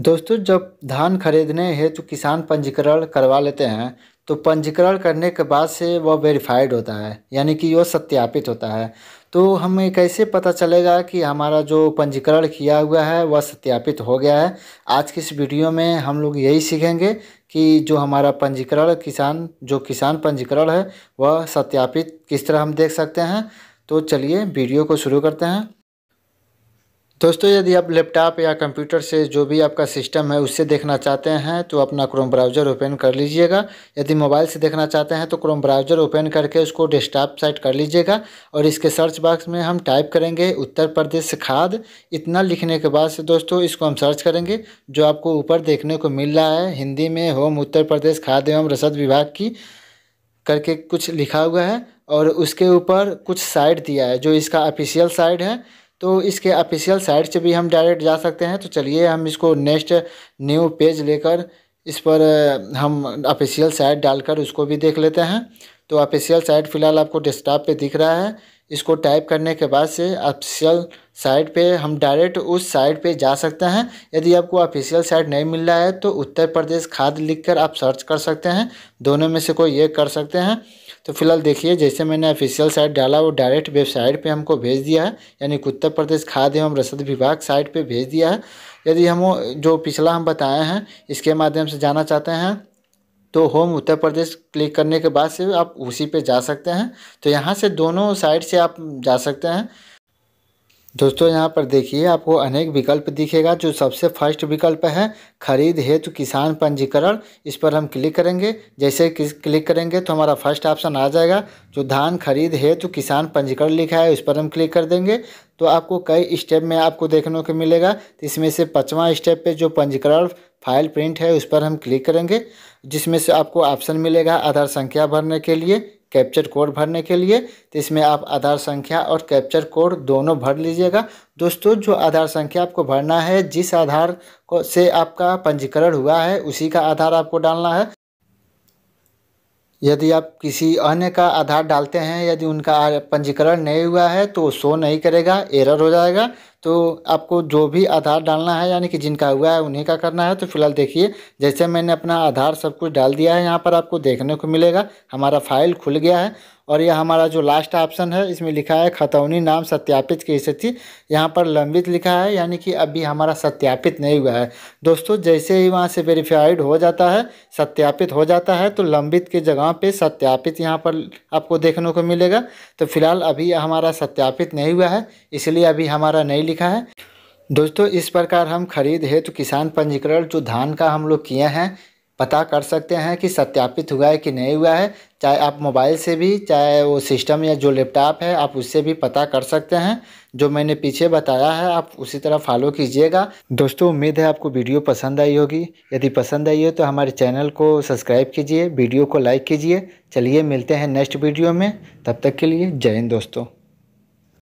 दोस्तों जब धान खरीदने हेतु किसान पंजीकरण करवा लेते हैं तो पंजीकरण करने के बाद से वह वेरीफाइड होता है यानी कि वह सत्यापित होता है तो हमें कैसे पता चलेगा कि हमारा जो पंजीकरण किया हुआ है वह सत्यापित हो गया है आज की इस वीडियो में हम लोग यही सीखेंगे कि जो हमारा पंजीकरण किसान जो किसान पंजीकरण है वह सत्यापित किस तरह हम देख सकते हैं तो चलिए वीडियो को शुरू करते हैं दोस्तों यदि आप लैपटॉप या कंप्यूटर से जो भी आपका सिस्टम है उससे देखना चाहते हैं तो अपना क्रोम ब्राउज़र ओपन कर लीजिएगा यदि मोबाइल से देखना चाहते हैं तो क्रोम ब्राउज़र ओपन करके उसको डेस्कटॉप साइट कर लीजिएगा और इसके सर्च बॉक्स में हम टाइप करेंगे उत्तर प्रदेश खाद इतना लिखने के बाद से दोस्तों इसको हम सर्च करेंगे जो आपको ऊपर देखने को मिल रहा है हिंदी में होम उत्तर प्रदेश खाद एवं रसद विभाग की करके कुछ लिखा हुआ है और उसके ऊपर कुछ साइट दिया है जो इसका ऑफिशियल साइट है तो इसके ऑफिशियल साइट से भी हम डायरेक्ट जा सकते हैं तो चलिए हम इसको नेक्स्ट न्यू पेज लेकर इस पर हम ऑफिशियल साइट डालकर उसको भी देख लेते हैं तो ऑफिशियल साइट फ़िलहाल आपको डेस्कटॉप पे दिख रहा है इसको टाइप करने के बाद से ऑफिशियल साइट पे हम डायरेक्ट उस साइट पे जा सकते हैं यदि आपको ऑफिशियल साइट नहीं मिल रहा है तो उत्तर प्रदेश खाद लिखकर आप सर्च कर सकते हैं दोनों में से कोई एक कर सकते हैं तो फिलहाल देखिए जैसे मैंने ऑफिशियल साइट डाला वो डायरेक्ट वेबसाइट पे हमको भेज दिया है यानी उत्तर प्रदेश खाद एवं रसद विभाग साइट पर भेज दिया है यदि हम जो पिछला हम बताए हैं इसके माध्यम से जाना चाहते हैं तो होम उत्तर प्रदेश क्लिक करने के बाद से आप उसी पे जा सकते हैं तो यहाँ से दोनों साइड से आप जा सकते हैं दोस्तों यहाँ पर देखिए आपको अनेक विकल्प दिखेगा जो सबसे फर्स्ट विकल्प है खरीद हेतु किसान पंजीकरण इस पर हम क्लिक करेंगे जैसे क्लिक करेंगे तो हमारा फर्स्ट ऑप्शन आ जाएगा जो धान खरीद हेतु किसान पंजीकरण लिखा है उस पर हम क्लिक कर देंगे तो आपको कई स्टेप में आपको देखने को मिलेगा तो इसमें से पाँचवा स्टेप पर जो पंजीकरण फाइल प्रिंट है उस पर हम क्लिक करेंगे जिसमें से आपको ऑप्शन मिलेगा आधार संख्या भरने के लिए कैप्चर कोड भरने के लिए तो इसमें आप आधार संख्या और कैप्चर कोड दोनों भर लीजिएगा दोस्तों जो आधार संख्या आपको भरना है जिस आधार को से आपका पंजीकरण हुआ है उसी का आधार आपको डालना है यदि आप किसी अन्य का आधार डालते हैं यदि उनका पंजीकरण नहीं हुआ है तो शो नहीं करेगा एरर हो जाएगा तो आपको जो भी आधार डालना है यानी कि जिनका हुआ है उन्हीं का करना है तो फिलहाल देखिए जैसे मैंने अपना आधार सब कुछ डाल दिया है यहाँ पर आपको देखने को मिलेगा हमारा फाइल खुल गया है और यह हमारा जो लास्ट ऑप्शन है इसमें लिखा है खतौनी नाम सत्यापित की स्थिति यहाँ पर लंबित लिखा है यानी कि अभी हमारा सत्यापित नहीं हुआ है दोस्तों जैसे ही वहाँ से वेरीफाइड हो जाता है सत्यापित हो जाता है तो लंबित के जगह पे सत्यापित यहाँ पर आपको देखने को मिलेगा तो फिलहाल अभी हमारा सत्यापित नहीं हुआ है इसलिए अभी हमारा नहीं लिखा है दोस्तों इस प्रकार हम खरीद हेतु तो किसान पंजीकरण जो धान का हम लोग किए हैं पता कर सकते हैं कि सत्यापित हुआ है कि नहीं हुआ है चाहे आप मोबाइल से भी चाहे वो सिस्टम या जो लैपटॉप है आप उससे भी पता कर सकते हैं जो मैंने पीछे बताया है आप उसी तरह फॉलो कीजिएगा दोस्तों उम्मीद है आपको वीडियो पसंद आई होगी यदि पसंद आई हो तो हमारे चैनल को सब्सक्राइब कीजिए वीडियो को लाइक कीजिए चलिए मिलते हैं नेक्स्ट वीडियो में तब तक के लिए जय हिंद दोस्तों